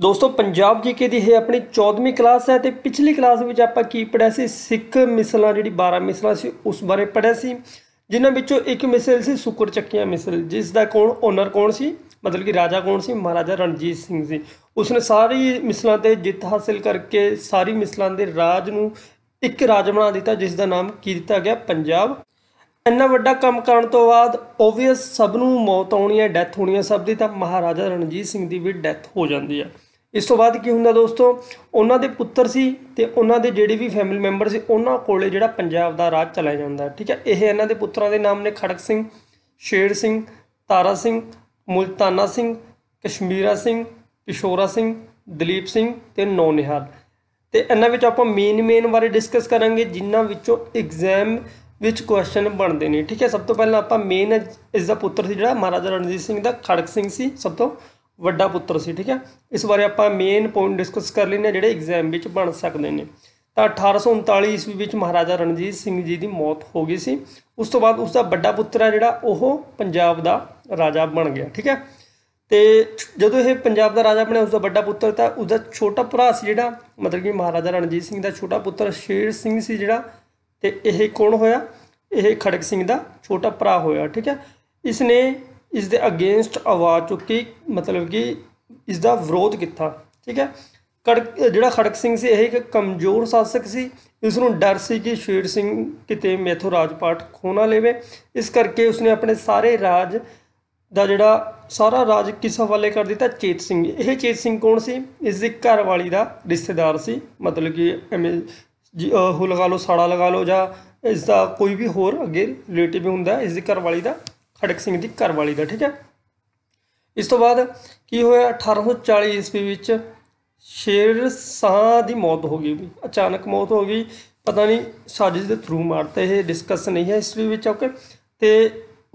ਦੋਸਤੋ ਪੰਜਾਬ ਜੀਕੇ ਦੀ ਇਹ ਆਪਣੀ 14ਵੀਂ ਕਲਾਸ ਹੈ ਤੇ ਪਿਛਲੀ ਕਲਾਸ ਵਿੱਚ ਆਪਾਂ ਕੀ ਪੜਿਆ ਸੀ ਸਿੱਖ ਮਿਸਲਾਂ ਜਿਹੜੀ 12 ਮਿਸਲਾਂ ਸੀ ਉਸ ਬਾਰੇ ਪੜਿਆ ਸੀ ਜਿਨ੍ਹਾਂ ਵਿੱਚੋਂ ਇੱਕ ਮਿਸਲ ਸੀ ਸੁਕਰ ਚੱਕੀਆਂ ਮਿਸਲ ਜਿਸ ਦਾ ਕੌਣ ਓਨਰ ਕੌਣ ਸੀ ਮਤਲਬ ਕਿ ਰਾਜਾ ਕੌਣ ਸੀ ਮਹਾਰਾਜਾ ਰਣਜੀਤ ਸਿੰਘ ਸੀ ਉਸਨੇ ਸਾਰੀ ਮਿਸਲਾਂ ਤੇ ਜਿੱਤ ਹਾਸਲ ਕਰਕੇ ਸਾਰੀ ਮਿਸਲਾਂ ਦੇ ਰਾਜ ਨੂੰ ਇੱਕ ਰਾਜ ਬਣਾ ਦਿੱਤਾ ਜਿਸ ਦਾ ਨਾਮ ਕੀ ਦਿੱਤਾ ਗਿਆ ਪੰਜਾਬ ਇੰਨਾ ਵੱਡਾ ਕੰਮ ਕਰਨ ਤੋਂ ਬਾਅਦ ਓਬਵੀਅਸ ਸਭ ਨੂੰ ਮੌਤ ਆਉਣੀ ਹੈ ਡੈਥ ਹੋਣੀ ਹੈ ਸਭ ਦੀ ਤਾਂ ਮਹਾਰਾਜਾ ਰਣਜੀਤ ਸਿੰਘ ਦੀ ਵੀ ਡੈਥ ਹੋ ਜਾਂਦੀ ਹੈ ਇਸ ਤੋਂ ਬਾਅਦ ਕੀ ਹੁੰਦਾ ਦੋਸਤੋ ਉਹਨਾਂ ਦੇ ਪੁੱਤਰ ਸੀ ਤੇ ਉਹਨਾਂ ਦੇ ਜਿਹੜੇ ਵੀ ਫੈਮਿਲੀ ਮੈਂਬਰ ਸੀ ਉਹਨਾਂ ਕੋਲੇ ਜਿਹੜਾ ਪੰਜਾਬ ਦਾ ਰਾਜ ਚਲਾ ਜਾਂਦਾ ਠੀਕ ਹੈ ਇਹ ਇਹਨਾਂ ਦੇ ਪੁੱਤਰਾਂ ਦੇ ਨਾਮ ਨੇ ਖੜਕ ਸਿੰਘ ਸ਼ੇਰ ਸਿੰਘ ਤਾਰਾ ਸਿੰਘ ਮੁਲਤਾਨਾ ਸਿੰਘ ਕਸ਼ਮੀਰਾ ਸਿੰਘ ਪਿਸ਼ੋਰਾ ਸਿੰਘ ਦਲੀਪ ਸਿੰਘ ਤੇ ਨੌਨਿਹਾਲ ਤੇ ਇਹਨਾਂ ਵਿੱਚ ਆਪਾਂ ਮੇਨ ਮੇਨ ਬਾਰੇ ਡਿਸਕਸ ਕਰਾਂਗੇ ਜਿਨ੍ਹਾਂ ਵਿੱਚੋਂ ਐਗਜ਼ਾਮ ਵਿੱਚ ਕੁਐਸਚਨ ਬਣਦੇ ਨੇ ਠੀਕ ਹੈ ਸਭ ਤੋਂ ਪਹਿਲਾਂ ਆਪਾਂ ਮੇਨ ਇਸ ਦਾ ਪੁੱਤਰ ਸੀ ਜਿਹੜਾ ਮਹਾਰਾਜਾ ਰਣਜੀਤ ਸਿੰਘ ਦਾ ਖੜਕ ਸਿੰਘ ਸੀ ਸਭ ਤੋਂ ਵੱਡਾ ਪੁੱਤਰ ਸੀ ਠੀਕ ਹੈ ਇਸ ਬਾਰੇ ਆਪਾਂ ਮੇਨ ਪੁਆਇੰਟ ਡਿਸਕਸ ਕਰ ਲੈਨੇ ਜਿਹੜੇ ਐਗਜ਼ਾਮ ਵਿੱਚ ਬਣ ਸਕਦੇ ਨੇ ਤਾਂ 1839 ਈਸਵੀ ਵਿੱਚ ਮਹਾਰਾਜਾ ਰਣਜੀਤ ਸਿੰਘ ਜੀ ਦੀ ਮੌਤ ਹੋ ਗਈ ਸੀ ਉਸ ਤੋਂ ਬਾਅਦ ਉਸ ਦਾ ਵੱਡਾ ਪੁੱਤਰ ਹੈ ਜਿਹੜਾ ਉਹ ਪੰਜਾਬ ਦਾ ਰਾਜਾ ਬਣ ਗਿਆ ਠੀਕ ਹੈ ਤੇ ਜਦੋਂ ਇਹ ਪੰਜਾਬ ਦਾ ਰਾਜਾ ਬਣਿਆ ਉਸ ਦਾ ਵੱਡਾ ਪੁੱਤਰ ਤਾਂ ਉਸ ਦਾ ਛੋਟਾ ਭਰਾ ਸੀ ਜਿਹੜਾ ਮਤਲਬ ਕਿ ਮਹਾਰਾਜਾ ਰਣਜੀਤ ਸਿੰਘ ਦਾ ਛੋਟਾ ਪੁੱਤਰ ਸ਼ੇਰ ਸਿੰਘ ਸੀ ਜਿਹੜਾ ਤੇ ਇਹ ਕੌਣ ਹੋਇਆ ਇਹ ਖੜਕ ਸਿੰਘ ਦਾ ਛੋਟਾ ਭਰਾ ਹੋਇਆ ਠੀਕ ਹੈ ਇਸ ਨੇ ਇਸ ਦੇ ਅਗੇਂਸਟ ਆਵਾਜ਼ ਚੁੱਕੀ ਮਤਲਬ ਕਿ ਇਸ ਦਾ ਵਿਰੋਧ ਕੀਤਾ ਠੀਕ ਹੈ ਜਿਹੜਾ ਖੜਕ ਸਿੰਘ ਸੀ ਇਹ ਇੱਕ ਕਮਜ਼ੋਰ ਸ਼ਾਸਕ ਸੀ ਇਸ ਨੂੰ ਡਰ ਸੀ ਕਿ ਸ਼ੇਰ ਸਿੰਘ ਕਿਤੇ ਮੇਥੋਂ ਰਾਜਪਾਟ ਖੋਣਾ ਲੇਵੇ ਇਸ ਕਰਕੇ ਉਸਨੇ ਆਪਣੇ ਸਾਰੇ ਰਾਜ ਦਾ ਜਿਹੜਾ ਸਾਰਾ ਰਾਜ ਕਿਸ ਹਵਾਲੇ ਕਰ ਦਿੱਤਾ ਚੇਤ ਸਿੰਘ ਇਹ ਚੇਤ ਸਿੰਘ ਕੌਣ ਸੀ ਇਸ ਦੀ ਘਰ ਵਾਲੀ ਦਾ ਰਿਸ਼ਤੇਦਾਰ ਸੀ ਮਤਲਬ ਕਿ ਐਵੇਂ ਹੋ ਲਗਾ ਲਓ ਸਾੜਾ ਲਗਾ ਲਓ ਜਾਂ ਇਸ ਦਾ ਕੋਈ ਵੀ ਹੋਰ ਅੱਗੇ ਰਿਲੇਟਿਵ ਹੁੰਦਾ ਇਸ ਦੀ ਘਰ ਵਾਲੀ ਦਾ ਖੜਕ ਸਿੰਘ ਦੀ ਘਰਵਾਲੀ ਦਾ ਠੀਕ ਹੈ ਇਸ ਤੋਂ ਬਾਅਦ ਕੀ ਹੋਇਆ 1840 ਈਸਵੀ ਵਿੱਚ ਸ਼ੇਰ ਸਾਹ ਦੀ ਮੌਤ ਹੋ ਗਈ ਵੀ ਅਚਾਨਕ ਮੌਤ ਹੋ ਗਈ ਪਤਾ ਨਹੀਂ ਸਾਜ਼ਿਸ਼ ਦੇ ਥਰੂ ਮਾਰਤੇ ਇਹ ਡਿਸਕਸ ਨਹੀਂ ਹੈ ਹਿਸਟਰੀ ਵਿੱਚ ਓਕੇ ਤੇ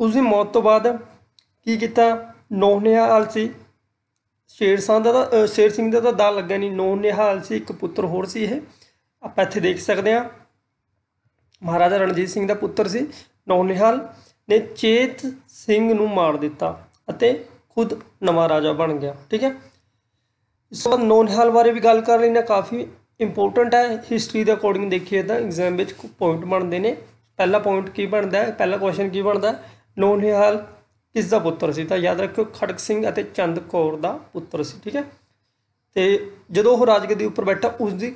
ਉਸ ਦੀ ਮੌਤ ਤੋਂ ਬਾਅਦ ਕੀ ਕੀਤਾ ਨੋਹਨਿਹਾਲ ਸੀ ਸ਼ੇਰ ਸਾਹ ਦਾ ਸ਼ੇਰ ਸਿੰਘ ਦਾ ਤਾਂ ਦਾ ਲੱਗਿਆ ਨਹੀਂ ਨੋਹਨਿਹਾਲ ਸੀ ਇੱਕ ਪੁੱਤਰ ਹੋਰ ਸੀ ਇਹ ਆਪਾਂ ਇੱਥੇ ਦੇਖ ਸਕਦੇ ਹਾਂ ਮਹਾਰਾਜਾ ਰਣਜੀਤ ਸਿੰਘ ਦਾ ਪੁੱਤਰ ਸੀ ਨੋਹਨਿਹਾਲ ਨੇ ਚੇਤ ਸਿੰਘ ਨੂੰ ਮਾਰ ਦਿੱਤਾ ਅਤੇ ਖੁਦ ਨਵਾਂ ਰਾਜਾ ਬਣ ਗਿਆ ਠੀਕ ਹੈ ਇਸ ਤੋਂ ਬਾਅਦ ਨੋਨਹਾਲ ਬਾਰੇ ਵੀ ਗੱਲ ਕਰ ਲਈ ਨਾ ਕਾਫੀ ਇੰਪੋਰਟੈਂਟ ਹੈ ਹਿਸਟਰੀ ਦੇ ਅਕੋਰਡਿੰਗ ਦੇਖੀਏ ਤਾਂ ਐਗਜ਼ਾਮ ਵਿੱਚ ਪੁਆਇੰਟ ਬਣਦੇ ਨੇ ਪਹਿਲਾ ਪੁਆਇੰਟ ਕੀ ਬਣਦਾ ਹੈ ਪਹਿਲਾ ਕੁਐਸਚਨ ਕੀ ਬਣਦਾ ਹੈ ਨੋਨਹਾਲ ਕਿਸ ਦਾ ਪੁੱਤਰ ਸੀ ਤਾਂ ਯਾਦ ਰੱਖਿਓ ਖੜਕ ਸਿੰਘ ਅਤੇ ਚੰਦ ਕੌਰ ਦਾ ਪੁੱਤਰ ਸੀ ਠੀਕ ਹੈ ਤੇ ਜਦੋਂ ਉਹ ਰਾਜਗਦੀ ਉੱਪਰ ਬੈਠਾ ਉਸ ਦੀ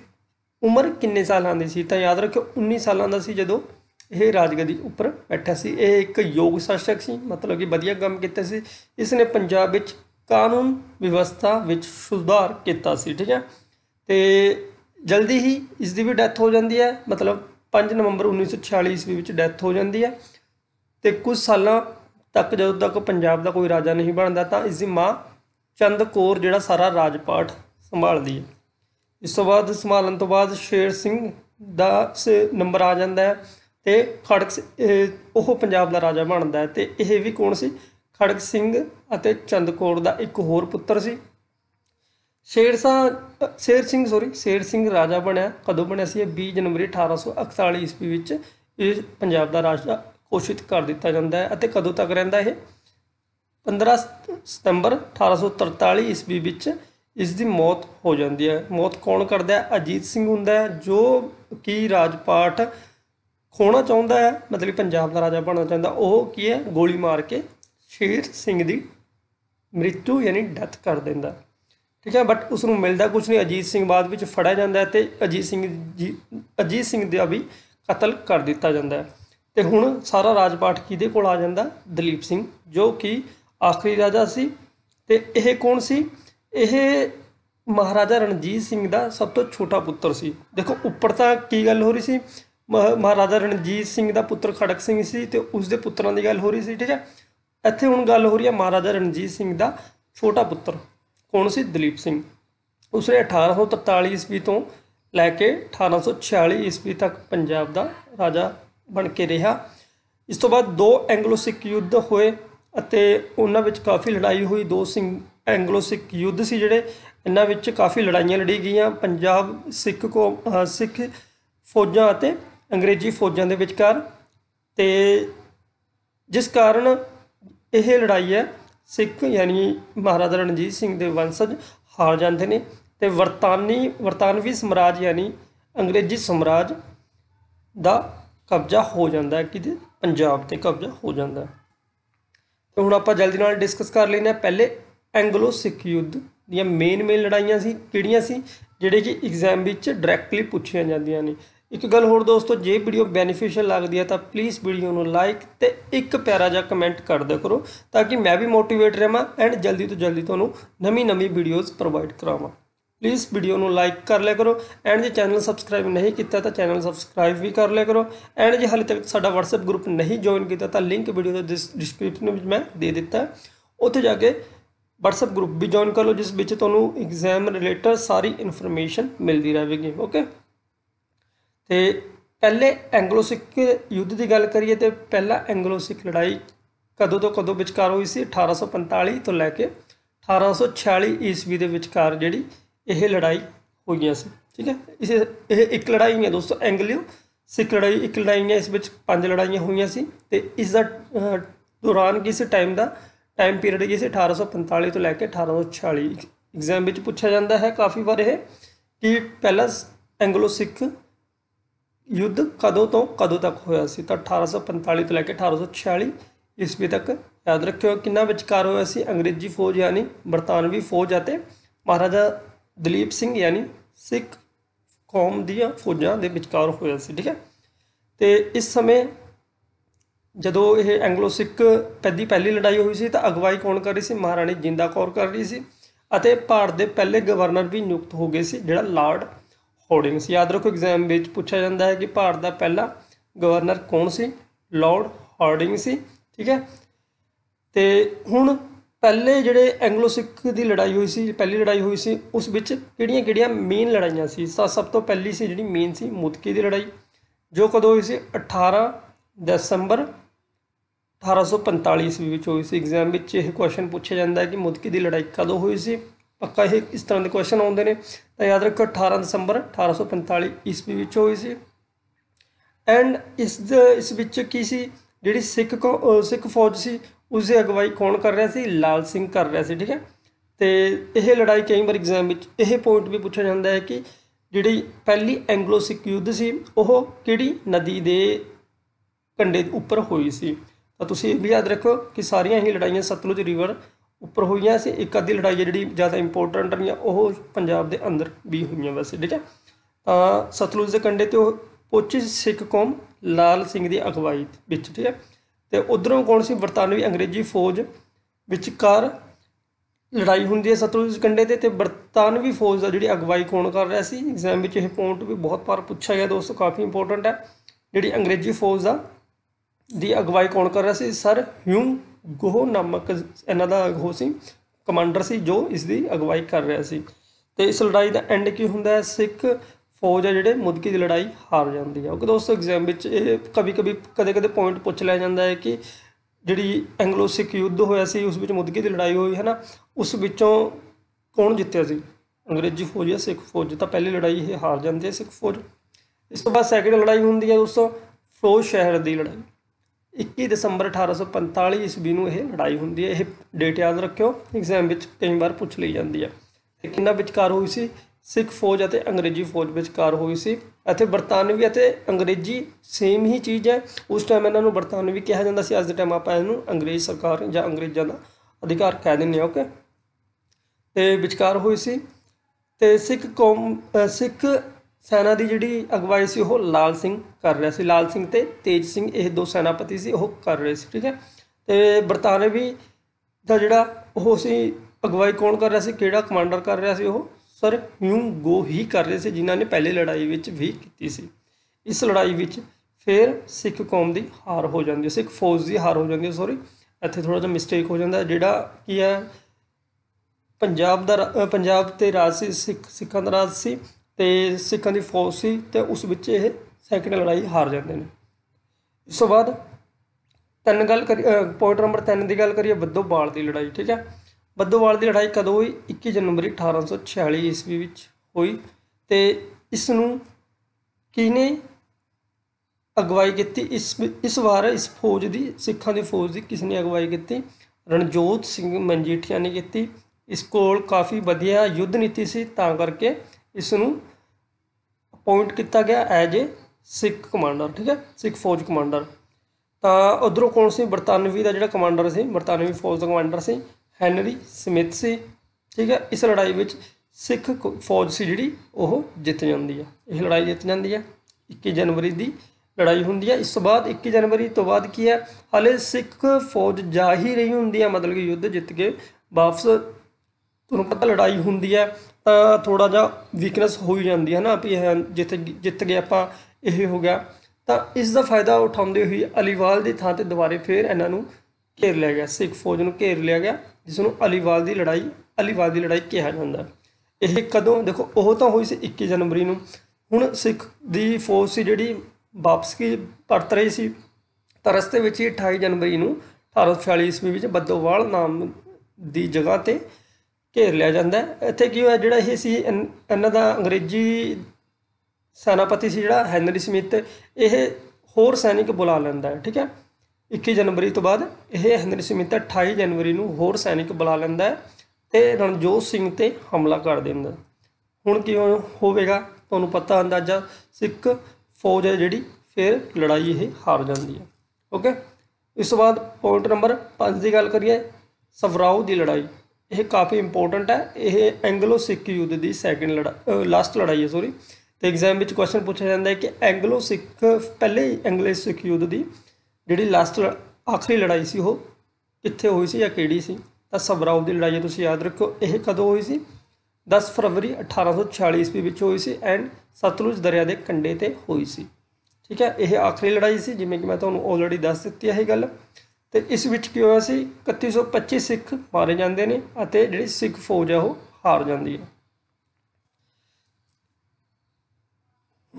ਉਮਰ ਕਿੰਨੇ ਸਾਲਾਂ ਦੀ ਸੀ ਤਾਂ ਯਾਦ ਰੱਖਿਓ 19 ਸਾਲਾਂ ਦਾ ਸੀ ਜਦੋਂ ਇਹ ਰਾਜਗਦੀ ਉੱਪਰ ਬੈਠਾ ਸੀ ਇਹ ਇੱਕ ਯੋਗ ਸ਼ਾਸਕ ਸੀ ਮਤਲਬ ਕਿ ਵਧੀਆ ਕੰਮ ਕੀਤਾ ਸੀ ਇਸ ਨੇ ਪੰਜਾਬ ਵਿੱਚ ਕਾਨੂੰਨ ਵਿਵਸਥਾ ਵਿੱਚ ਸੁਧਾਰ ਕੀਤਾ ਸੀ ਠੀਕ ਹੈ ਤੇ ਜਲਦੀ ਹੀ ਇਸ ਦੀ ਵੀ ਡੈਥ ਹੋ ਜਾਂਦੀ ਹੈ ਮਤਲਬ 5 ਨਵੰਬਰ 1946 ਈਸਵੀ ਵਿੱਚ ਡੈਥ ਹੋ ਜਾਂਦੀ ਹੈ ਤੇ ਕੁਝ ਸਾਲਾਂ ਤੱਕ ਜਦੋਂ ਤੱਕ ਪੰਜਾਬ ਦਾ ਕੋਈ ਰਾਜਾ ਨਹੀਂ ਬਣਦਾ ਤਾਂ ਇਸ ਦੀ ਮਾਂ ਚੰਦ ਕੌਰ ਜਿਹੜਾ ਸਾਰਾ ਰਾਜਪਾਠ ਸੰਭਾਲਦੀ ਹੈ ਇਸ ਤੋਂ ਬਾਅਦ ਸੰਭਾਲਣ ਤੋਂ ਬਾਅਦ ਸ਼ੇਰ ਸਿੰਘ ਦਾ ਨੰਬਰ ਆ ਜਾਂਦਾ ਹੈ ਤੇ ਖੜਕ ਉਹ ਪੰਜਾਬ ਦਾ ਰਾਜਾ ਬਣਦਾ ਹੈ ਤੇ ਇਹ ਵੀ ਕੌਣ ਸੀ ਖੜਕ ਸਿੰਘ ਅਤੇ ਚੰਦਕੌਰ ਦਾ ਇੱਕ ਹੋਰ ਪੁੱਤਰ ਸੀ ਸ਼ੇਰ ਸਾਹ ਸ਼ੇਰ ਸਿੰਘ ਸੌਰੀ ਸ਼ੇਰ ਸਿੰਘ ਰਾਜਾ ਬਣਿਆ ਕਦੋਂ ਬਣਿਆ ਸੀ ਇਹ 20 ਜਨਵਰੀ 1841 ਈਸਵੀ ਵਿੱਚ ਇਹ ਪੰਜਾਬ ਦਾ ਰਾਜਾ ਘੋਸ਼ਿਤ ਕਰ ਦਿੱਤਾ ਜਾਂਦਾ ਹੈ ਅਤੇ ਕਦੋਂ ਤੱਕ ਰਹਿੰਦਾ ਇਹ 15 ਸਤੰਬਰ 1843 ਈਸਵੀ ਵਿੱਚ ਇਸ ਦੀ ਮੌਤ ਹੋ ਜਾਂਦੀ ਹੈ ਮੌਤ ਕੌਣ ਕਰਦਾ ਹੈ ਅਜੀਤ ਸਿੰਘ ਹੁੰਦਾ ਹੈ ਜੋ ਕੀ ਰਾਜਪਾਠ ਹੋਣਾ ਚਾਹੁੰਦਾ ਹੈ ਮਤਲਬ ਪੰਜਾਬ ਦਾ ਰਾਜਾ ਬਣਨਾ ਚਾਹੁੰਦਾ ਉਹ ਕੀ ਹੈ ਗੋਲੀ ਮਾਰ ਕੇ ਸ਼ੇਰ ਸਿੰਘ ਦੀ ਮ੍ਰਿਤੂ ਯਾਨੀ ਡੈਥ ਕਰ ਦਿੰਦਾ ਠੀਕ ਹੈ ਬਟ ਉਸ ਨੂੰ ਮਿਲਦਾ ਕੁਝ ਨਹੀਂ ਅਜੀਤ ਸਿੰਘ ਬਾਅਦ ਵਿੱਚ ਫੜਿਆ ਜਾਂਦਾ ਹੈ ਤੇ ਅਜੀਤ ਸਿੰਘ ਜੀ ਅਜੀਤ ਸਿੰਘ ਦਾ ਵੀ ਕਤਲ ਕਰ ਦਿੱਤਾ ਜਾਂਦਾ ਤੇ ਹੁਣ ਸਾਰਾ ਰਾਜਪਾਠ ਕਿਹਦੇ ਕੋਲ ਆ ਜਾਂਦਾ ਦਲੀਪ ਸਿੰਘ ਜੋ ਕਿ ਆਖਰੀ ਰਾਜਾ ਸੀ ਤੇ ਇਹ ਕੌਣ ਸੀ ਇਹ ਮਹਾਰਾਜਾ ਰਣਜੀਤ ਸਿੰਘ ਦਾ ਸਭ ਤੋਂ ਛੋਟਾ ਪੁੱਤਰ ਸੀ ਦੇਖੋ ਉੱਪਰ ਤਾਂ ਕੀ ਗੱਲ ਹੋ ਰਹੀ ਸੀ ਮਹਾਰਾਜਾ ਰਣਜੀਤ ਸਿੰਘ ਦਾ ਪੁੱਤਰ ਖੜਕ ਸਿੰਘ ਸੀ ਤੇ ਉਸ ਦੇ ਪੁੱਤਰਾਂ ਦੀ ਗੱਲ ਹੋ ਰਹੀ ਸੀ ਠੀਕ ਹੈ ਇੱਥੇ ਹੁਣ ਗੱਲ ਹੋ ਰਹੀ ਹੈ ਮਹਾਰਾਜਾ ਰਣਜੀਤ ਸਿੰਘ ਦਾ ਛੋਟਾ ਪੁੱਤਰ ਕੌਣ ਸੀ ਦਲੀਪ ਸਿੰਘ ਉਸਨੇ 1843 ਈਸਵੀ ਤੋਂ ਲੈ ਕੇ 1846 ਈਸਵੀ ਤੱਕ ਪੰਜਾਬ ਦਾ ਰਾਜਾ ਬਣ ਕੇ ਰਿਹਾ ਇਸ ਤੋਂ ਬਾਅਦ ਦੋ ਐਂਗਲੋ ਸਿੱਖ ਯੁੱਧ ਹੋਏ ਅਤੇ ਉਹਨਾਂ ਵਿੱਚ ਕਾਫੀ ਲੜਾਈ ਹੋਈ ਦੋ ਸਿੰਘ ਐਂਗਲੋ ਸਿੱਖ ਯੁੱਧ ਸੀ ਜਿਹੜੇ ਇਹਨਾਂ ਵਿੱਚ ਕਾਫੀ ਲੜਾਈਆਂ ਲੜੀ ਗਈਆਂ ਪੰਜਾਬ ਸਿੱਖ ਕੋ ਸਿੱਖ ਫੌਜਾਂ ਅਤੇ ਅੰਗਰੇਜ਼ੀ ਫੌਜਾਂ ਦੇ ਵਿਚਕਾਰ ਤੇ ਜਿਸ ਕਾਰਨ ਇਹ ਲੜਾਈ ਹੈ ਸਿੱਖ ਯਾਨੀ ਮਹਾਰਾਜਾ ਰਣਜੀਤ ਸਿੰਘ ਦੇ ਵੰਸ਼ਜ ਹਾਰ ਜਾਂਦੇ ਨੇ ਤੇ ਵਰਤਾਨੀ ਵਰਤਾਨਵੀ ਸਮਰਾਜ ਯਾਨੀ ਅੰਗਰੇਜ਼ੀ ਸਮਰਾਜ ਦਾ ਕਬਜ਼ਾ ਹੋ ਜਾਂਦਾ ਹੈ ਕਿਤੇ ਪੰਜਾਬ ਤੇ ਕਬਜ਼ਾ ਹੋ ਜਾਂਦਾ ਤੇ ਹੁਣ ਆਪਾਂ ਜਲਦੀ ਨਾਲ ਡਿਸਕਸ ਕਰ ਲੈਂਦੇ ਆ ਪਹਿਲੇ ਐਂਗਲੋ ਸਿੱਖ ਯੁੱਧ ਦੀਆਂ ਮੇਨ ਮੇਨ ਲੜਾਈਆਂ ਸੀ ਕਿਹੜੀਆਂ ਸੀ ਜਿਹੜੇ ਕਿ ਐਗਜ਼ਾਮ ਵਿੱਚ ਡਾਇਰੈਕਟਲੀ ਪੁੱਛੀਆਂ ਜਾਂਦੀਆਂ ਨੇ ਇੱਕ ਗੱਲ ਹੋਰ ਦੋਸਤੋ ਜੇ ਵੀਡੀਓ ਬੈਨੀਫੀਸ਼ੀਅਲ ਲੱਗਦੀ ਹੈ ਤਾਂ ਪਲੀਜ਼ ਵੀਡੀਓ ਨੂੰ ਲਾਈਕ ਤੇ ਇੱਕ ਪਿਆਰਾ ਜਿਹਾ ਕਮੈਂਟ ਕਰ ਦਿਆ ਕਰੋ ਤਾਂ ਕਿ ਮੈਂ ਵੀ ਮੋਟੀਵੇਟ ਰਹਾਂ ਐਂਡ ਜਲਦੀ ਤੋਂ ਜਲਦੀ ਤੁਹਾਨੂੰ ਨਵੀਂ ਨਵੀਂ ਵੀਡੀਓਜ਼ ਪ੍ਰੋਵਾਈਡ ਕਰਾਵਾਂ ਪਲੀਜ਼ ਵੀਡੀਓ ਨੂੰ ਲਾਈਕ ਕਰ ਲਿਆ ਕਰੋ ਐਂਡ ਜੇ ਚੈਨਲ ਸਬਸਕ੍ਰਾਈਬ ਨਹੀਂ ਕੀਤਾ ਤਾਂ ਚੈਨਲ ਸਬਸਕ੍ਰਾਈਬ ਵੀ ਕਰ ਲਿਆ ਕਰੋ ਐਂਡ ਜੇ ਹਾਲੇ ਤੱਕ ਸਾਡਾ WhatsApp ਗਰੁੱਪ ਨਹੀਂ ਜੁਆਇਨ ਕੀਤਾ ਤਾਂ ਲਿੰਕ ਵੀਡੀਓ ਦੇ ਡਿਸਕ੍ਰਿਪਸ਼ਨ ਵਿੱਚ ਮੈਂ ਦੇ ਦਿੱਤਾ ਉੱਥੇ ਜਾ ਕੇ WhatsApp ਗਰੁੱਪ ਵੀ ਜੁਆਇਨ ਕਰ ਲਓ ਜਿਸ ਵਿੱਚ ਤੁਹਾਨੂੰ ਐਗਜ਼ਾਮ ਰਿਲੇਟਡ ਸਾਰੀ ਇਨਫੋਰਮੇਸ਼ਨ ਮਿਲਦੀ ਰਹੇਗੀ ਓਕੇ ਤੇ ਪਹਿਲੇ ਐਂਗਲੋ ਸਿੱਖ ਯੁੱਧ ਦੀ ਗੱਲ ਕਰੀਏ ਤੇ ਪਹਿਲਾ ਐਂਗਲੋ ਸਿੱਖ ਲੜਾਈ ਕਦੋਂ ਤੋਂ ਕਦੋਂ ਵਿਚਕਾਰ ਹੋਈ ਸੀ 1845 ਤੋਂ ਲੈ ਕੇ 1846 ਈਸਵੀ ਦੇ ਵਿਚਕਾਰ ਜਿਹੜੀ ਇਹ ਲੜਾਈ ਹੋਈਆਂ ਸੀ ਠੀਕ ਹੈ ਇਸ ਇਹ ਇੱਕ ਲੜਾਈ ਹੈ ਦੋਸਤੋ ਐਂਗਲੋ ਸਿੱਖ ਲੜਾਈ ਇੱਕ ਲੜਾਈ ਹੈ ਇਸ ਵਿੱਚ ਪੰਜ ਲੜਾਈਆਂ ਹੋਈਆਂ ਸੀ ਤੇ ਇਸ ਦਾ ਦੌਰਾਨ ਕਿਸ ਟਾਈਮ ਦਾ ਟਾਈਮ ਪੀਰੀਅਡ ਕੀ ਸੀ 1845 ਤੋਂ ਲੈ ਕੇ 1846 ਐਗਜ਼ਾਮ ਵਿੱਚ ਪੁੱਛਿਆ ਜਾਂਦਾ ਹੈ ਕਾਫੀ ਵਾਰ ਇਹ ਕਿ ਪਹਿਲਾ ਐਂਗਲੋ ਸਿੱਖ ਯੁੱਧ ਕਦੋਂ ਤੋਂ ਕਦੋਂ ਤੱਕ ਹੋਇਆ ਸੀ ਤਾਂ 1845 ਤੋਂ ਲੈ ਕੇ 1846 ਈਸਵੀ ਤੱਕ ਯਾਦ ਰੱਖਿਓ ਕਿੰਨਾ ਵਿਚਕਾਰ ਹੋਇਆ ਸੀ ਅੰਗਰੇਜ਼ੀ ਫੌਜ ਯਾਨੀ ਬਰਤਾਨਵੀ ਫੌਜ ਅਤੇ ਮਹਾਰਾਜਾ ਦਲੀਪ ਸਿੰਘ ਯਾਨੀ ਸਿੱਖ ਕੌਮ ਦੀਆਂ ਫੌਜਾਂ ਦੇ ਵਿਚਕਾਰ ਹੋਇਆ ਸੀ ਠੀਕ ਹੈ ਤੇ ਇਸ ਸਮੇਂ ਜਦੋਂ ਇਹ ਐਂਗਲੋ ਸਿੱਖ ਕਦੀ ਪਹਿਲੀ ਲੜਾਈ ਹੋਈ ਸੀ ਤਾਂ ਅਗਵਾਈ ਕੌਣ ਕਰ ਰਹੀ ਸੀ ਮਹਾਰਾਣੀ ਜਿੰਦਾ ਕੌਰ ਕਰ ਰਹੀ ਸੀ ਅਤੇ ਭਾਰਤ ਦੇ ਪਹਿਲੇ ਗਵਰਨਰ ਵੀ ਨਿਯੁਕਤ ਹੋ ਗਏ ਸੀ ਜਿਹੜਾ ਲਾਰਡ ਹੋਰਡਿੰਗਸ ਯਾਦ ਰੱਖੋ ਐਗਜ਼ਾਮ ਵਿੱਚ ਪੁੱਛਿਆ ਜਾਂਦਾ ਹੈ ਕਿ ਭਾਰਤ ਦਾ ਪਹਿਲਾ ਗਵਰਨਰ ਕੌਣ ਸੀ ਲਾਰਡ ਹਾਰਡਿੰਗ ਸੀ ਠੀਕ ਹੈ ਤੇ ਹੁਣ ਪਹਿਲੇ ਜਿਹੜੇ ਐਂਗਲੋ ਸਿੱਖ ਦੀ ਲੜਾਈ ਹੋਈ ਸੀ ਪਹਿਲੀ ਲੜਾਈ ਹੋਈ ਸੀ ਉਸ ਵਿੱਚ ਕਿਹੜੀਆਂ-ਕਿਹੜੀਆਂ ਮੇਨ ਲੜਾਈਆਂ ਸੀ ਸਭ ਤੋਂ ਪਹਿਲੀ ਸੀ ਜਿਹੜੀ ਮੇਨ ਸੀ ਮੁਤਕੀ ਦੀ ਲੜਾਈ ਜੋ ਕਦੋਂ ਹੋਈ ਸੀ 18 ਦਸੰਬਰ 1845 ਈਸਵੀ ਵਿੱਚ ਹੋਈ ਸੀ ਐਗਜ਼ਾਮ ਵਿੱਚ ਇਹ ਕੁਐਸਚਨ ਪੁੱਛਿਆ ਜਾਂਦਾ ਹੈ ਕਿ ਮੁਤਕੀ ਦੀ ਲੜਾਈ ਕਦੋਂ ਹੋਈ ਸੀ ਪੱਕਾ ਇਹ ਇਸ ਤਰ੍ਹਾਂ ਦੇ ਕੁਐਸਚਨ ਆਉਂਦੇ ਨੇ ਤਾਂ ਯਾਦ ਰੱਖੋ 18 ਦਸੰਬਰ 1845 ਈਸਵੀ ਵਿੱਚ ਹੋਈ ਸੀ ਐਂਡ ਇਸ ਇਸ ਵਿੱਚ ਕੀ ਸੀ ਜਿਹੜੀ ਸਿੱਖ ਸਿੱਖ ਫੌਜ ਸੀ ਉਸ ਦੀ ਅਗਵਾਈ ਕੌਣ ਕਰ ਰਿਹਾ ਸੀ ਲਾਲ ਸਿੰਘ ਕਰ ਰਿਹਾ ਸੀ ਠੀਕ ਹੈ ਤੇ ਇਹ ਲੜਾਈ ਕਈ ਵਾਰ ਐਗਜ਼ਾਮ ਵਿੱਚ ਇਹ ਪੁਆਇੰਟ ਵੀ ਪੁੱਛਿਆ ਜਾਂਦਾ ਹੈ ਕਿ ਜਿਹੜੀ ਪਹਿਲੀ ਐਂਗਲੋ ਸਿੱਖ ਯੁੱਧ ਸੀ ਉਹ ਕਿਹੜੀ ਨਦੀ ਦੇ ਕੰਢੇ ਉੱਪਰ ਹੋਈ ਸੀ ਤਾਂ ਤੁਸੀਂ ਇਹ ਵੀ ਯਾਦ ਰੱਖੋ ਕਿ ਸਾਰੀਆਂ ਹੀ ਲੜਾਈਆਂ ਸਤਲੁਜ ਰਿਵਰ ਉੱਪਰ ਹੋਈਆਂ ਸੀ ਇੱਕ ਅੱਧੀ ਲੜਾਈ ਜਿਹੜੀ ਜ਼ਿਆਦਾ ਇੰਪੋਰਟੈਂਟ ਨਹੀਂ ਉਹ ਪੰਜਾਬ ਦੇ ਅੰਦਰ ਵੀ ਹੋਈਆਂ ਵੈਸੇ ਠੀਕ ਹੈ ਤਾਂ ਸਤਲੁਜ ਦੇ ਕੰਡੇ ਤੇ ਉਹ ਪੋਚੀ ਸਿੱਖ ਕੌਮ ਲਾਲ ਸਿੰਘ ਦੀ ਅਗਵਾਈ ਵਿੱਚ ਠੀਕ ਹੈ ਤੇ ਉਧਰੋਂ ਕੌਣ ਸੀ ਬਰਤਾਨਵੀ ਅੰਗਰੇਜ਼ੀ ਫੌਜ ਵਿਚਕਾਰ ਲੜਾਈ ਹੁੰਦੀ ਹੈ ਸਤਲੁਜ ਕੰਡੇ ਤੇ ਤੇ ਬਰਤਾਨਵੀ ਫੌਜ ਦਾ ਜਿਹੜੀ ਅਗਵਾਈ ਕੌਣ ਕਰ ਰਿਹਾ ਸੀ ਐਗਜ਼ਾਮ ਵਿੱਚ ਇਹ ਪੁਆਇੰਟ ਵੀ ਬਹੁਤ ਵਾਰ ਪੁੱਛਿਆ ਗਿਆ ਦੋਸਤੋ ਕਾਫੀ ਇੰਪੋਰਟੈਂਟ ਹੈ ਜਿਹੜੀ ਅੰਗਰੇਜ਼ੀ ਫੌਜ ਦਾ ਦੀ ਅਗਵਾਈ ਕੌਣ ਕਰ ਰਿਹਾ ਸੀ ਸਰ ਹਿਊਮ ਗੋਹ ਨਾਮਕ ਇਹਨਾਂ ਦਾ ਉਹ ਸੀ ਕਮਾਂਡਰ ਸੀ ਜੋ ਇਸ ਦੀ ਅਗਵਾਈ ਕਰ ਰਿਹਾ ਸੀ ਤੇ ਇਸ ਲੜਾਈ ਦਾ ਐਂਡ ਕੀ ਹੁੰਦਾ ਹੈ ਸਿੱਖ ਫੌਜ ਆ ਜਿਹੜੇ ਮੁਦਕੀ ਦੀ ਲੜਾਈ ਹਾਰ ਜਾਂਦੀ ਹੈ ਉਹ ਦੋਸਤੋ ਐਗਜ਼ਾਮ ਵਿੱਚ ਇਹ ਕبھی ਕبھی ਕਦੇ ਕਦੇ ਪੁਆਇੰਟ ਪੁੱਛ ਲਿਆ ਜਾਂਦਾ ਹੈ ਕਿ ਜਿਹੜੀ ਐਂਗਲੋ ਸਿੱਖ ਯੁੱਧ ਹੋਇਆ ਸੀ ਉਸ ਵਿੱਚ ਮੁਦਕੀ ਦੀ ਲੜਾਈ ਹੋਈ ਹੈ ਨਾ ਉਸ ਵਿੱਚੋਂ ਕੌਣ ਜਿੱਤਿਆ ਸੀ ਅੰਗਰੇਜ਼ੀ ਫੌਜ ਜਾਂ ਸਿੱਖ ਫੌਜ ਤਾਂ ਪਹਿਲੀ ਲੜਾਈ ਇਹ ਹਾਰ ਜਾਂਦੀ ਹੈ ਸਿੱਖ ਫੌਜ ਇਸ ਤੋਂ ਬਾਅਦ ਸੈਕਿੰਡ ਲੜਾਈ ਹੁੰਦੀ ਹੈ ਦੋਸਤੋ ਫੌਜ ਸ਼ਹਿਰ ਦੀ ਲੜਾਈ 21 ਦਸੰਬਰ 1845 ਈਸਵੀ ਨੂੰ ਇਹ ਲੜਾਈ ਹੁੰਦੀ ਹੈ ਇਹ ਡੇਟ ਯਾਦ ਰੱਖਿਓ ਐਗਜ਼ਾਮ ਵਿੱਚ ਕਈ ਵਾਰ ਪੁੱਛ ਲਈ ਜਾਂਦੀ ਹੈ ਤੇ ਕਿੰਨਾ ਵਿਚਕਾਰ ਹੋਈ ਸੀ ਸਿੱਖ ਫੌਜ ਅਤੇ ਅੰਗਰੇਜ਼ੀ ਫੌਜ ਵਿਚਕਾਰ ਹੋਈ ਸੀ ਅਤੇ ਬਰਤਾਨਵੀ ਅਤੇ ਅੰਗਰੇਜ਼ੀ ਸੇਮ ਹੀ ਚੀਜ਼ ਹੈ ਉਸ ਟਾਈਮ ਇਹਨਾਂ ਨੂੰ ਬਰਤਾਨਵੀ ਕਿਹਾ ਜਾਂਦਾ ਸੀ ਅੱਜ ਦੇ ਟਾਈਮ ਆਪਾਂ ਇਹਨੂੰ ਅੰਗਰੇਜ਼ ਸਰਕਾਰ ਜਾਂ ਅੰਗਰੇਜ਼ਾਂ ਦਾ ਅਧਿਕਾਰ ਕਹਿ ਦਿੰਨੇ ਓਕੇ ਤੇ ਵਿਚਕਾਰ ਹੋਈ ਸੀ ਤੇ ਸਿੱਖ ਕੌਮ ਸਿੱਖ ਸੈਨਾ ਦੀ ਜਿਹੜੀ ਅਗਵਾਈ ਸੀ ਉਹ ਲਾਲ ਸਿੰਘ ਕਰ ਰਿਹਾ ਸੀ ਲਾਲ ਸਿੰਘ ਤੇ ਤੇਜ ਸਿੰਘ ਇਹ ਦੋ ਸੈਨਾਪਤੀ ਸੀ ਉਹ ਕਰ ਰਹੇ ਸੀ ਠੀਕ ਹੈ ਤੇ ਬਰਤਾਨਵੀ ਦਾ ਜਿਹੜਾ ਉਹ ਸੀ ਅਗਵਾਈ ਕੌਣ ਕਰ ਰਿਹਾ ਸੀ ਕਿਹੜਾ ਕਮਾਂਡਰ ਕਰ ਰਿਹਾ ਸੀ ਉਹ ਸਰ ਹਿਊ ਗੋ ਹੀ ਕਰ ਰਹੇ ਸੀ ਜਿਨ੍ਹਾਂ ਨੇ ਪਹਿਲੇ ਲੜਾਈ ਵਿੱਚ ਵੀ ਕੀਤੀ ਸੀ ਇਸ ਲੜਾਈ ਵਿੱਚ ਫਿਰ ਸਿੱਖ ਕੌਮ ਦੀ ਹਾਰ ਹੋ ਜਾਂਦੀ ਹੈ ਸਿੱਖ ਫੌਜ ਦੀ ਹਾਰ ਹੋ ਜਾਂਦੀ ਹੈ ਸੌਰੀ ਇੱਥੇ ਥੋੜਾ ਜਿਹਾ ਮਿਸਟੇਕ ਹੋ ਜਾਂਦਾ ਜਿਹੜਾ ਕੀ ਹੈ ਪੰਜਾਬ ਦਾ ਪੰਜਾਬ ਤੇ ਰਾਜ ਸੀ ਸਿੱਖ ਸਿੱਖਾਂ ਦਾ ਰਾਜ ਸੀ ਤੇ ਸਿੱਖਾਂ ਦੀ ਫੌਜ ਸੀ ਤੇ ਉਸ ਵਿੱਚ ਇਹ ਸੈਕਿੰਡ ਲੜਾਈ ਹਾਰ ਜਾਂਦੇ ਨੇ ਇਸ ਤੋਂ ਬਾਅਦ ਤਿੰਨ ਗੱਲ ਪੁਆਇੰਟ ਨੰਬਰ 3 ਦੀ ਗੱਲ ਕਰੀਏ ਬੱਦੋਵਾਲ ਦੀ ਲੜਾਈ ਠੀਕ ਹੈ ਬੱਦੋਵਾਲ ਦੀ ਲੜਾਈ ਕਦੋਂ ਹੋਈ 21 ਜਨਵਰੀ 1846 ਈਸਵੀ ਵਿੱਚ ਹੋਈ ਤੇ ਇਸ ਨੂੰ ਕਿਹਨੇ ਅਗਵਾਈ ਕੀਤੀ ਇਸ ਇਸ ਵਾਰ ਇਸ ਫੌਜ ਦੀ ਸਿੱਖਾਂ ਦੀ ਫੌਜ ਦੀ ਕਿਸ ਨੇ ਅਗਵਾਈ ਕੀਤੀ ਰਣਜੋਤ ਸਿੰਘ ਮਨਜੀਠੀਆ ਨੇ ਕੀਤੀ ਇਸ ਕੋਲ ਕਾਫੀ ਵਧੀਆ ਯੁੱਧ ਨੀਤੀ ਸੀ ਤਾਂ ਕਰਕੇ ਇਸ ਨੂੰ ਅਪਾਇੰਟ ਕੀਤਾ ਗਿਆ ਐਜ ਏ ਸਿੱਖ ਕਮਾਂਡਰ ਠੀਕ ਹੈ ਸਿੱਖ ਫੌਜ ਕਮਾਂਡਰ ਤਾਂ ਉਧਰੋਂ ਕੌਣ ਸੀ ਬਰਤਾਨਵੀ ਦਾ ਜਿਹੜਾ ਕਮਾਂਡਰ ਸੀ ਬਰਤਾਨਵੀ ਫੌਜ ਦਾ ਕਮਾਂਡਰ ਸੀ ਹੈਨਰੀ ਸਮਿਥ ਸੀ ਠੀਕ ਹੈ ਇਸ ਲੜਾਈ ਵਿੱਚ ਸਿੱਖ ਫੌਜ ਸੀ ਜਿਹੜੀ ਉਹ ਜਿੱਤ ਜਾਂਦੀ ਹੈ ਇਹ ਲੜਾਈ ਜਿੱਤ ਜਾਂਦੀ ਹੈ 21 ਜਨਵਰੀ ਦੀ ਲੜਾਈ ਹੁੰਦੀ ਹੈ ਇਸ ਤੋਂ ਬਾਅਦ 21 ਜਨਵਰੀ ਤੋਂ ਬਾਅਦ ਕੀ ਹੈ ਹਲੇ ਸਿੱਖ ਫੌਜ ਜਾ ਹੀ ਰਹੀ ਹੁੰਦੀ ਹੈ ਮਤਲਬ ਕਿ ਯੁੱਧ ਜਿੱਤ ਕੇ ਵਾਪਸ ਤੁਹਾਨੂੰ ਪਤਾ ਲੜਾਈ ਹੁੰਦੀ ਹੈ ਤਾਂ ਥੋੜਾ ਜਿਹਾ ਵੀਕਨੈਸ ਹੋ ਹੀ ਜਾਂਦੀ ਹੈ ਨਾ ਵੀ ਇਹ ਜਿੱਥੇ ਜਿੱਤ ਗਏ ਆਪਾਂ ਇਹ ਹੋ ਗਿਆ ਤਾਂ ਇਸ ਦਾ ਫਾਇਦਾ ਉਠਾਉਂਦੇ ਹੋਏ ਅਲੀਵਾਲ ਦੀ ਥਾਂ ਤੇ ਦੁਬਾਰੇ ਫੇਰ ਇਹਨਾਂ ਨੂੰ ਘੇਰ ਲਿਆ ਗਿਆ ਸਿੱਖ ਫੌਜ ਨੂੰ ਘੇਰ ਲਿਆ ਗਿਆ ਜਿਸ ਨੂੰ ਅਲੀਵਾਲ ਦੀ ਲੜਾਈ ਅਲੀਵਾਲ ਦੀ ਲੜਾਈ ਕਿਹਾ ਜਾਂਦਾ ਇਹ ਕਦੋਂ ਦੇਖੋ ਉਹ ਤਾਂ ਹੋਈ ਸੀ 21 ਜਨਵਰੀ ਨੂੰ ਹੁਣ ਸਿੱਖ ਦੀ ਫੌਜ ਸੀ ਜਿਹੜੀ ਵਾਪਸ ਕੀ ਪਰਤ ਰਹੀ ਸੀ ਤਾਂ ਰਸਤੇ ਵਿੱਚ ਹੀ 28 ਜਨਵਰੀ ਨੂੰ 1846 ਈਸਵੀ ਵਿੱਚ ਬੱਦੋਵਾਲ ਨਾਮ ਦੀ ਜਗ੍ਹਾ ਤੇ ਘੇਰ ਲਿਆ ਜਾਂਦਾ ਇੱਥੇ ਕੀ ਹੋਇਆ ਜਿਹੜਾ ਇਹ ਸੀ ਇਹਨਾਂ ਦਾ ਅੰਗਰੇਜ਼ੀ ਸੈਨਾਪਤੀ ਸੀ ਜਿਹੜਾ ਹੈਨਰੀ ਸਮਿਥ ਇਹ ਹੋਰ ਸੈਨਿਕ ਬੁਲਾ ਲੈਂਦਾ ਹੈ ਠੀਕ ਹੈ 21 ਜਨਵਰੀ ਤੋਂ ਬਾਅਦ ਇਹ ਹੈਨਰੀ ਸਮਿਥ 28 ਜਨਵਰੀ ਨੂੰ ਹੋਰ ਸੈਨਿਕ ਬੁਲਾ ਲੈਂਦਾ ਹੈ ਤੇ ਰਣਜੋਤ ਸਿੰਘ ਤੇ ਹਮਲਾ ਕਰ ਦਿੰਦਾ ਹੁਣ ਕੀ ਹੋਵੇਗਾ ਤੁਹਾਨੂੰ ਪਤਾ ਅੰਦਾਜ਼ਾ ਸਿੱਖ ਫੌਜ ਹੈ ਜਿਹੜੀ ਫਿਰ ਲੜਾਈ ਇਹ ਹਾਰ ਜਾਂਦੀ ਹੈ ਓਕੇ ਇਸ ਤੋਂ ਬਾਅਦ ਪੁਆਇੰਟ ਨੰਬਰ 5 ਦੀ ਗੱਲ ਕਰੀਏ ਸਵਰਾਉ ਦੀ ਲੜਾਈ ਇਹ ਕਾਫੀ ਇੰਪੋਰਟੈਂਟ ਹੈ ਇਹ ਐਂਗਲੋ ਸਿੱਖ ਯੁੱਧ ਦੀ ਸੈਕੰਡ ਲੜਾਈ ਲਾਸਟ ਲੜਾਈ ਹੈ ਸੌਰੀ ਤੇ ਐਗਜ਼ਾਮ ਵਿੱਚ ਕੁਐਸਚਨ ਪੁੱਛਿਆ ਜਾਂਦਾ ਹੈ ਕਿ ਐਂਗਲੋ ਸਿੱਖ ਪਹਿਲੇ ਐਂਗਲੋ ਸਿੱਖ ਯੁੱਧ ਦੀ ਜਿਹੜੀ ਲਾਸਟ ਆਖਰੀ ਲੜਾਈ ਸੀ ਉਹ ਕਿੱਥੇ ਹੋਈ ਸੀ ਜਾਂ ਕਿਹੜੀ ਸੀ ਤਾਂ ਸਬਰਾਉ ਦੀ ਲੜਾਈ ਤੁਸੀਂ ਯਾਦ ਰੱਖੋ ਇਹ ਕਦੋਂ ਹੋਈ ਸੀ 10 ਫਰਵਰੀ 1846 ਈਸਵੀ ਵਿੱਚ ਹੋਈ ਸੀ ਐਂਡ ਸਤਲੁਜ ਦਰਿਆ ਦੇ ਕੰਢੇ ਤੇ ਹੋਈ ਸੀ ਠੀਕ ਹੈ ਇਹ ਆਖਰੀ ਲੜਾਈ ਸੀ ਜਿਵੇਂ ਕਿ ਮੈਂ ਤੁਹਾਨੂੰ ਆਲਰੇਡੀ ਦੱਸ ਦਿੱਤੀ ਹੈ ਇਹ ਗੱਲ ਤੇ ਇਸ ਵਿੱਚ ਕੀ ਹੋਇਆ ਸੀ 3125 ਸਿੱਖ ਮਾਰੇ ਜਾਂਦੇ ਨੇ ਅਤੇ ਜਿਹੜੀ ਸਿੱਖ ਫੌਜ ਆ ਉਹ ਹਾਰ ਜਾਂਦੀ ਹੈ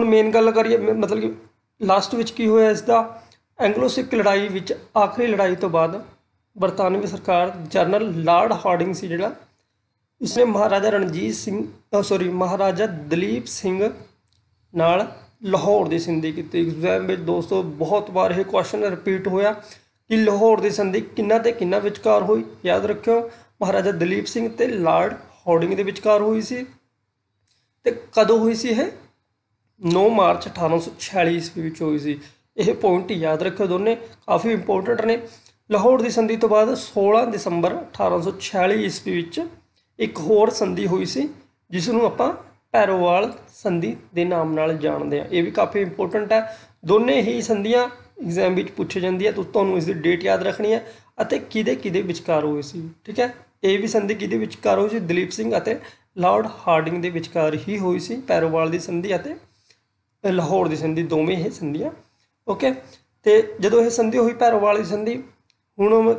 ਹੁਣ ਮੇਨ ਗੱਲ ਕਰੀਏ ਮਤਲਬ ਕਿ ਲਾਸਟ ਵਿੱਚ ਕੀ ਹੋਇਆ ਇਸ ਦਾ ਐਂਗਲੋ ਸਿੱਖ ਲੜਾਈ ਵਿੱਚ ਆਖਰੀ ਲੜਾਈ ਤੋਂ ਬਾਅਦ ਬਰਤਾਨਵੀ ਸਰਕਾਰ ਜਨਰਲ ਲਾਰਡ ਹਾਰਡਿੰਗ ਸੀ ਜਿਹੜਾ ਇਸਨੇ ਮਹਾਰਾਜਾ ਰਣਜੀਤ ਸਿੰਘ ਸੌਰੀ ਮਹਾਰਾਜਾ ਦਲੀਪ ਸਿੰਘ ਨਾਲ ਲਾਹੌਰ ਦੀ ਸਿੰਧੀ ਕੀਤੀ ਐਗਜ਼ਾਮ ਵਿੱਚ ਦੋਸਤੋ ਬਹੁਤ ਵਾਰ ਇਹ ਕੁਐਸਚਨ ਰਿਪੀਟ ਹੋਇਆ ਕਿ ਲਾਹੌਰ ਦੀ ਸੰਧੀ ਕਿੰਨਾ ਤੇ ਕਿੰਨਾ ਵਿਚਕਾਰ ਹੋਈ ਯਾਦ ਰੱਖਿਓ ਮਹਾਰਾਜਾ ਦਲੀਪ ਸਿੰਘ ਤੇ ਲਾਰਡ ਹੌਡਿੰਗ ਦੇ ਵਿਚਕਾਰ ਹੋਈ ਸੀ ਤੇ ਕਦੋਂ ਹੋਈ ਸੀ ਇਹ 9 ਮਾਰਚ 1846 ਈਸਵੀ ਵਿੱਚ ਹੋਈ ਸੀ ਇਹ ਪੁਆਇੰਟ ਯਾਦ ਰੱਖਿਓ ਦੋਨੇ ਕਾਫੀ ਇੰਪੋਰਟੈਂਟ ਨੇ ਲਾਹੌਰ ਦੀ ਸੰਧੀ ਤੋਂ ਬਾਅਦ 16 ਦਸੰਬਰ 1846 ਈਸਵੀ ਵਿੱਚ ਇੱਕ ਹੋਰ ਸੰਧੀ ਹੋਈ ਸੀ ਜਿਸ ਨੂੰ ਆਪਾਂ ਪੈਰੋਵਾਲ ਸੰਧੀ ਦੇ ਨਾਮ ਨਾਲ ਜਾਣਦੇ ਆ ਇਹ ਵੀ ਕਾਫੀ ਇੰਪੋਰਟੈਂਟ ਹੈ ਦੋਨੇ ਹੀ ਸੰਧੀਆਂ ਐਗਜ਼ਾਮ ਵਿੱਚ ਪੁੱਛੀ ਜਾਂਦੀ ਹੈ ਤਾਂ ਤੁਹਾਨੂੰ ਇਸ ਦੀ ਡੇਟ ਯਾਦ ਰੱਖਣੀ ਹੈ ਅਤੇ ਕਿਹਦੇ ਕਿਹਦੇ ਵਿਚਕਾਰ ਹੋਈ ਸੀ ਠੀਕ ਹੈ ਇਹ ਵੀ ਸੰਧੀ ਕਿਹਦੇ ਵਿਚਕਾਰ ਹੋਈ ਸੀ ਦਲੀਪ ਸਿੰਘ ਅਤੇ ਲਾਰਡ ਹਾਰਡਿੰਗ ਦੇ ਵਿਚਕਾਰ ਹੀ ਹੋਈ ਸੀ ਪੈਰੋਵਾਲ ਦੀ ਸੰਧੀ ਅਤੇ ਲਾਹੌਰ ਦੀ ਸੰਧੀ ਦੋਵੇਂ ਇਹ ਸੰਧੀਆਂ ਓਕੇ ਤੇ ਜਦੋਂ ਇਹ ਸੰਧੀ ਹੋਈ ਪੈਰੋਵਾਲ ਦੀ ਸੰਧੀ ਹੁਣ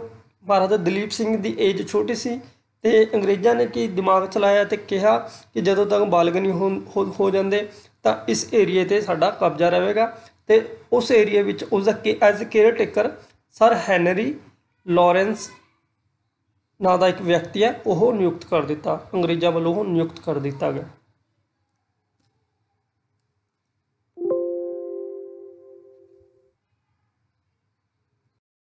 ਭਾਰਤ ਦਲੀਪ ਸਿੰਘ ਦੀ ਏਜ ਛੋਟੀ ਸੀ ਤੇ ਅੰਗਰੇਜ਼ਾਂ ਨੇ ਕੀ ਦਿਮਾਗ ਚਲਾਇਆ ਤੇ ਕਿਹਾ ਕਿ ਜਦੋਂ ਤੱਕ ਬਾਲਗ ਨਹੀਂ ਹੋ ਜਾਂਦੇ ਤਾਂ ਇਸ ਏਰੀਏ ਤੇ ਸਾਡਾ ਕਬਜ਼ਾ ਰਹੇਗਾ ਤੇ ਉਸ ਏਰੀਆ ਵਿੱਚ ਉਸ ਦਾ as a caretaker sir Henry Lawrence ਨਾਂ ਦਾ ਇੱਕ ਵਿਅਕਤੀ ਹੈ ਉਹ ਨਿਯੁਕਤ ਕਰ ਦਿੱਤਾ ਅੰਗਰੇਜ਼ਾਂ ਵੱਲੋਂ ਉਹ ਨਿਯੁਕਤ ਕਰ ਦਿੱਤਾ ਗਿਆ